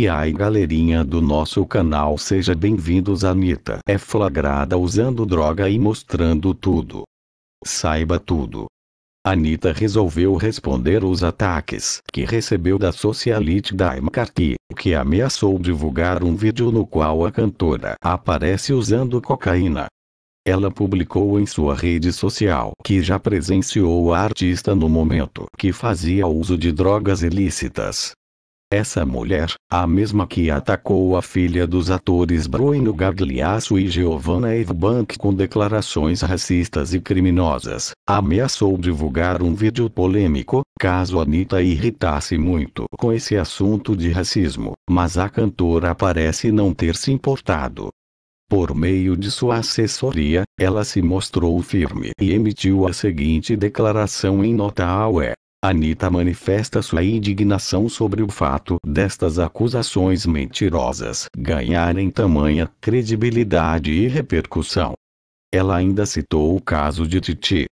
E ai galerinha do nosso canal seja bem-vindos Anitta é flagrada usando droga e mostrando tudo. Saiba tudo. Anitta resolveu responder os ataques que recebeu da socialite da McCarthy, que ameaçou divulgar um vídeo no qual a cantora aparece usando cocaína. Ela publicou em sua rede social que já presenciou a artista no momento que fazia uso de drogas ilícitas. Essa mulher, a mesma que atacou a filha dos atores Bruno Gagliasso e Giovanna Eubank com declarações racistas e criminosas, ameaçou divulgar um vídeo polêmico, caso Anitta irritasse muito com esse assunto de racismo, mas a cantora parece não ter se importado. Por meio de sua assessoria, ela se mostrou firme e emitiu a seguinte declaração em nota ao E! Anitta manifesta sua indignação sobre o fato destas acusações mentirosas ganharem tamanha credibilidade e repercussão. Ela ainda citou o caso de Titi,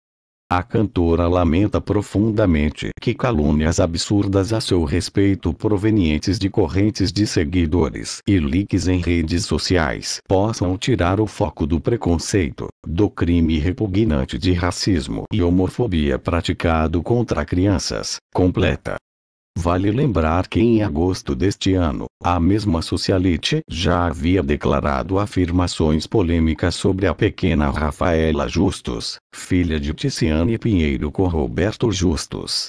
a cantora lamenta profundamente que calúnias absurdas a seu respeito provenientes de correntes de seguidores e leaks em redes sociais possam tirar o foco do preconceito, do crime repugnante de racismo e homofobia praticado contra crianças, completa. Vale lembrar que em agosto deste ano, a mesma socialite já havia declarado afirmações polêmicas sobre a pequena Rafaela Justus, filha de Ticiane Pinheiro com Roberto Justus.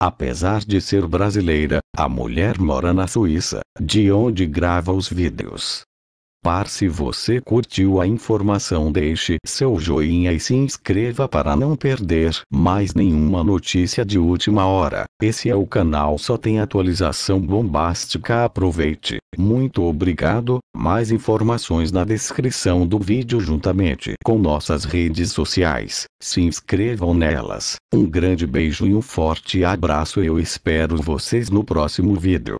Apesar de ser brasileira, a mulher mora na Suíça, de onde grava os vídeos par se você curtiu a informação deixe seu joinha e se inscreva para não perder mais nenhuma notícia de última hora. Esse é o canal só tem atualização bombástica aproveite. Muito obrigado, mais informações na descrição do vídeo juntamente com nossas redes sociais, se inscrevam nelas. Um grande beijo e um forte abraço eu espero vocês no próximo vídeo.